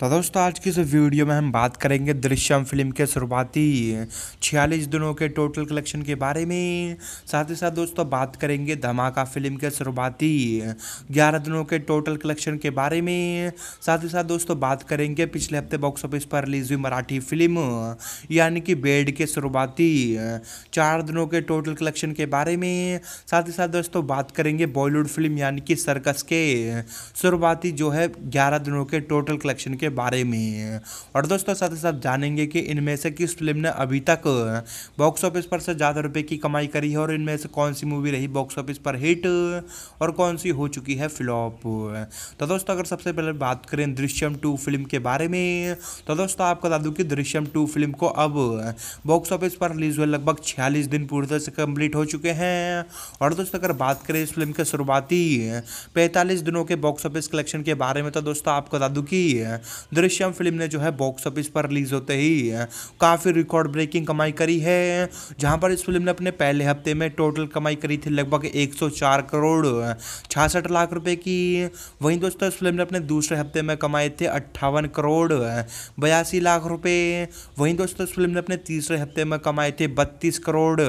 तो दोस्तों आज की इस वीडियो में हम बात करेंगे दृश्यम फिल्म के शुरुआती छियालीस दिनों के टोटल कलेक्शन के बारे में साथ ही साथ दोस्तों बात करेंगे धमाका फिल्म के शुरुआती ग्यारह दिनों के टोटल कलेक्शन के बारे में साथ ही साथ दोस्तों बात करेंगे पिछले हफ्ते बॉक्स ऑफिस पर रिलीज हुई मराठी फिल्म यानी कि बेड के शुरुआती चार दिनों के टोटल कलेक्शन के बारे में साथ ही साथ दोस्तों बात करेंगे बॉलीवुड फिल्म यानी कि सर्कस के शुरुआती जो है ग्यारह दिनों के टोटल कलेक्शन के के बारे में और दोस्तों साथ ही साथ जानेंगे कि इनमें से किस फिल्म ने अभी तक बॉक्स ऑफिस पर से ज़्यादा रुपये की कमाई करी है और इनमें से कौन सी मूवी रही बॉक्स ऑफिस पर हिट और कौन सी हो चुकी है फ्लॉप तो दोस्तों अगर सबसे पहले बात करें दृश्यम टू फिल्म के बारे में तो दोस्तों आपको बता दूँ कि दृश्यम टू फिल्म को अब बॉक्स ऑफिस पर रिलीज हुए लगभग छियालीस दिन पूरी तरह से कंप्लीट हो चुके हैं और दोस्तों अगर बात करें इस फिल्म के शुरुआती पैंतालीस दिनों के बॉक्स ऑफिस कलेक्शन के बारे में तो दोस्तों आपको बता दूँ कि दृश्यम फिल्म ने जो है बॉक्स ऑफिस पर रिलीज होते ही काफ़ी रिकॉर्ड ब्रेकिंग कमाई करी है जहाँ पर इस फिल्म ने अपने पहले हफ्ते में टोटल कमाई करी थी लगभग 104 करोड़ छियासठ लाख रुपए की वहीं दोस्तों इस फिल्म ने अपने दूसरे हफ्ते में कमाए थे अट्ठावन करोड़ बयासी लाख रुपए वहीं दोस्तों इस फिल्म ने अपने तीसरे हफ्ते में कमाए थे बत्तीस करोड़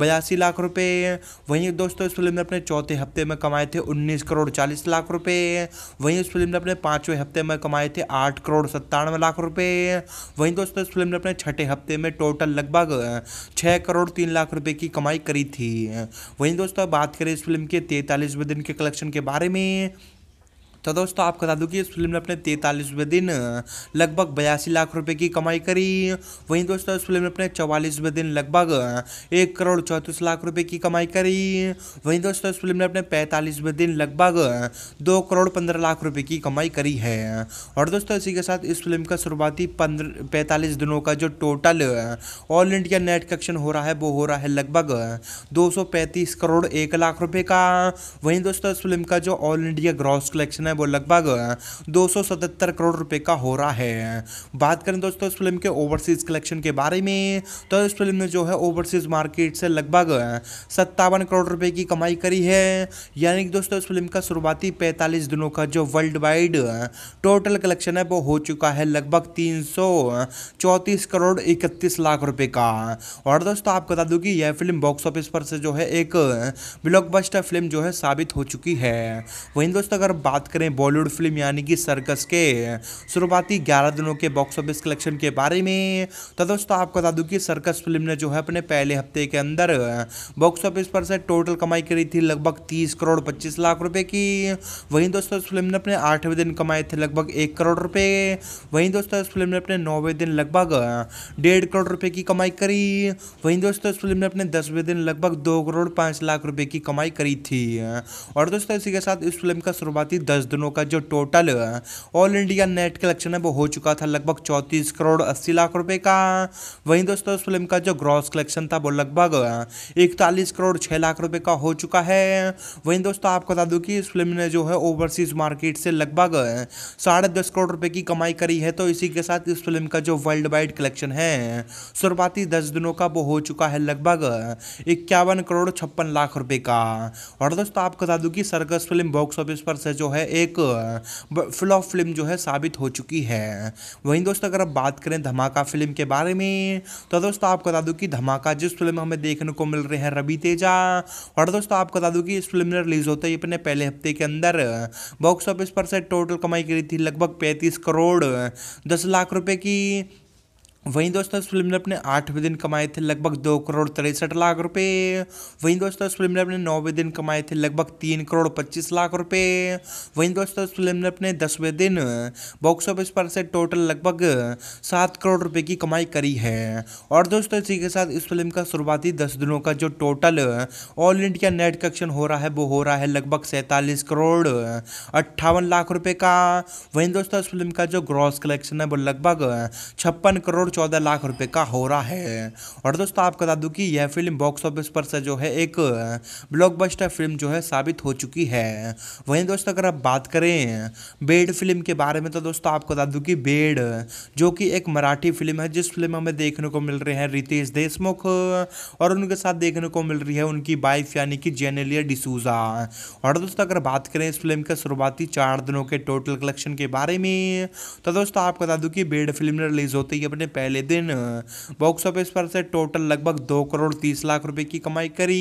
बयासी लाख रुपए वहीं दोस्तों इस फिल्म ने अपने चौथे हफ्ते में कमाए थे उन्नीस करोड़ चालीस लाख रुपए वहीं इस फिल्म ने अपने पाँचवें हफ्ते में कमाए थे आठ करोड़ सत्तानवे लाख रुपए वहीं दोस्तों इस फिल्म ने अपने छठे हफ्ते में टोटल लगभग छः करोड़ तीन लाख रुपए की कमाई करी थी वहीं दोस्तों बात करें इस फिल्म के तैंतालीसवें दिन के कलेक्शन के बारे में तो दोस्तों आपको बता दूं कि इस फिल्म ने अपने तैंतालीसवें दिन लगभग बयासी लाख रुपए की कमाई करी वहीं दोस्तों इस फिल्म ने अपने चौवालीसवें दिन लगभग एक करोड़ चौंतीस लाख रुपए की कमाई करी वहीं दोस्तों इस फिल्म ने अपने पैंतालीसवें दिन लगभग दो करोड़ पंद्रह लाख रुपये की कमाई करी है और दोस्तों इसी के साथ इस फिल्म का शुरुआती पंद्रह पैंतालीस दिनों का जो total all India net collection हो रहा है वो हो रहा है लगभग दो करोड़ एक लाख रुपये का वहीं दोस्तों इस फिल्म का जो ऑल इंडिया ग्रॉस कलेक्शन है है वो लगभग दो करोड़ रुपए का हो रहा है बात करें दोस्तों इस फिल्म के ओवरसीज़ कलेक्शन के बारे में तो इस फिल्म ने जो है ओवरसीज़ मार्केट से लगभग सत्तावन करोड़ रुपए की कमाई करी है यानी कि दोस्तों इस फिल्म का शुरुआती पैंतालीस दिनों का जो वर्ल्ड वाइड टोटल कलेक्शन है वो हो चुका है लगभग तीन करोड़ इकतीस लाख रुपए का और दोस्तों आपको बता दूं कि यह फिल्म बॉक्स ऑफिस पर से जो है एक ब्लॉकबस्टर फिल्म जो है साबित हो चुकी है वहीं दोस्तों अगर बात करें करें बॉलीवुड फिल्म यानी कि सर्कस के शुरुआती ग्यारह दिनों के बॉक्स ऑफिस कलेक्शन के बारे में तो दोस्तों आपको बता दूं कि सर्कस फिल्म ने जो है अपने पहले हफ्ते के अंदर बॉक्स ऑफिस पर से टोटल कमाई करी थी लगभग तीस करोड़ पच्चीस लाख रुपए की वहीं दोस्तों इस फिल्म ने अपने आठवें दिन कमाए थे लगभग एक करोड़ रुपये वहीं दोस्तों इस फिल्म ने अपने नौवें दिन लगभग डेढ़ करोड़ रुपये की कमाई करी वहीं दोस्तों इस फिल्म ने अपने दसवें दिन लगभग दो करोड़ पाँच लाख रुपये की कमाई करी थी और दोस्तों इसी के साथ इस फिल्म का शुरुआती दस दोनों का जो total all India net collection है वो हो चुका था लगभग चौंतीस करोड़ अस्सी लाख रुपए का वहीं दोस्तों उस फिल्म का जो ग्रॉस कलेक्शन था वो लगभग इकतालीस करोड़ छः लाख रुपए का हो चुका है वहीं दोस्तों आपको बता दूं कि इस फिल्म ने जो है ओवरसीज मार्केट से लगभग साढ़े दस करोड़ रुपए की कमाई करी है तो इसी के साथ इस फिल्म का जो वर्ल्ड वाइड कलेक्शन है शुरुआती दस दिनों का वो हो चुका है लगभग इक्यावन करोड़ छप्पन लाख रुपए का और दोस्तों आपको बता दूं कि सर्कस फिल्म बॉक्स ऑफिस पर से जो है ए, एक फ्लॉप फिल्म जो है साबित हो चुकी है वहीं दोस्तों अगर आप बात करें धमाका फिल्म के बारे में तो दोस्तों आपको बता दूँ कि धमाका जिस फिल्म में हमें देखने को मिल रहे हैं रवि तेजा और दोस्तों आपको बता दूँ कि इस फिल्म ने रिलीज होते ही अपने पहले हफ्ते के अंदर बॉक्स ऑफिस पर से टोटल कमाई करी थी लगभग पैंतीस करोड़ दस लाख रुपये की वहीं दोस्तों इस फिल्म ने अपने आठवें दिन कमाए थे लगभग दो करोड़ तिरसठ लाख रुपए वहीं दोस्तों इस फिल्म ने अपने नौवें दिन कमाए थे लगभग तीन करोड़ पच्चीस लाख रुपए वहीं दोस्तों इस फिल्म ने अपने दसवें दिन बॉक्स ऑफिस पर से टोटल लगभग सात करोड़ रुपए की कमाई करी है और दोस्तों इसी के साथ इस फिल्म का शुरुआती दस दिनों का जो total all India net collection हो रहा है वो हो रहा है लगभग सैंतालीस करोड़ अट्ठावन लाख रुपये का वहीं दोस्तों इस फिल्म का जो ग्रॉस कलेक्शन है वो लगभग छप्पन करोड़ करोड़ चौदह लाख रुपए का हो रहा है और दोस्तों आपको बता दूं कि यह फिल्म बॉक्स ऑफिस पर से जो है एक ब्लॉकबस्टर फिल्म जो है साबित हो चुकी है वहीं दोस्तों अगर आप बात करें बेड फिल्म के बारे में तो दोस्तों आपको बता दूं कि बेड जो कि एक मराठी फिल्म है जिस फिल्म हमें देखने को मिल रहे हैं रितेश देशमुख और उनके साथ देखने को मिल रही है उनकी वाइफ यानी कि जेनेलिया डिसूजा और दोस्तों अगर बात करें इस फिल्म के शुरुआती चार दिनों के टोटल कलेक्शन के बारे में तो दोस्तों आपको बता दूं कि बेड फिल्म ने रिलीज होते ही अपने पहले दिन बॉक्स ऑफिस पर से टोटल लगभग दो करोड़ तीस लाख रुपए की कमाई करी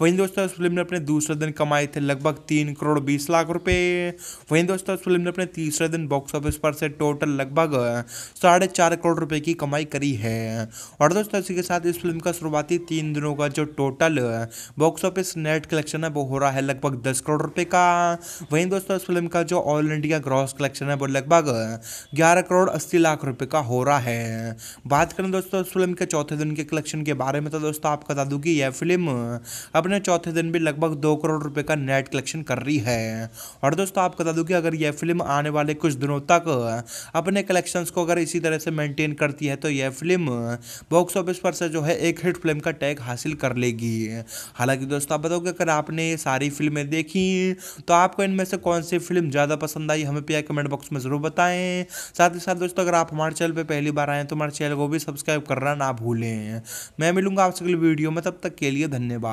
वहीं दोस्तों इस फिल्म ने अपने दूसरे दिन कमाए थे लगभग तीन करोड़ बीस लाख रुपए वहीं दोस्तों इस फिल्म ने अपने तीसरे दिन बॉक्स ऑफिस पर से टोटल लगभग साढ़े चार करोड़ रुपए की कमाई करी है और दोस्तों इसी के साथ इस फिल्म का शुरुआती तीन दिनों का जो total box office net collection है वो हो रहा है लगभग दस करोड़ रुपए का वहीं दोस्तों इस फिल्म का जो ऑल इंडिया ग्रॉस कलेक्शन है वो लगभग ग्यारह करोड़ अस्सी लाख रुपए का हो रहा है हैं बात करें दोस्तों इस फिल्म के चौथे दिन के कलेक्शन के बारे में तो दोस्तों आपको बता दूँ कि यह फिल्म अपने चौथे दिन भी लगभग दो करोड़ रुपये का नेट कलेक्शन कर रही है और दोस्तों आपको बता दूँ कि अगर यह फिल्म आने वाले कुछ दिनों तक अपने कलेक्शन को अगर इसी तरह से मेनटेन करती है तो यह फिल्म बॉक्स ऑफिस पर से जो है एक हिट फिल्म का टैग हासिल कर लेगी हालांकि दोस्तों आप बताओगे अगर आपने ये सारी फिल्में देखी तो आपको इनमें से कौन सी फिल्म ज़्यादा पसंद आई हमें पिया कमेंट बॉक्स में ज़रूर बताएं साथ ही साथ दोस्तों अगर आप हमारे चैनल पर पहली बार आए हैं तो हमारे चैनल को भी सब्सक्राइब करना ना भूलें मैं मिलूंगा आपसे सभी वीडियो में तब तक के लिए धन्यवाद